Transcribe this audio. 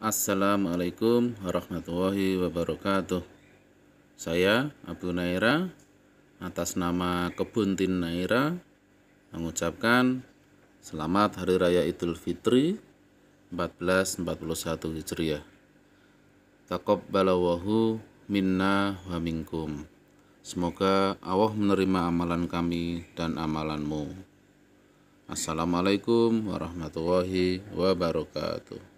Assalamualaikum warahmatullahi wabarakatuh Saya Abu Naira Atas nama Kebun Tin Naira Mengucapkan Selamat Hari Raya Idul Fitri 1441 Hijriah Takobbalawahu minna wa minkum Semoga Allah menerima amalan kami dan amalanmu Assalamualaikum warahmatullahi wabarakatuh.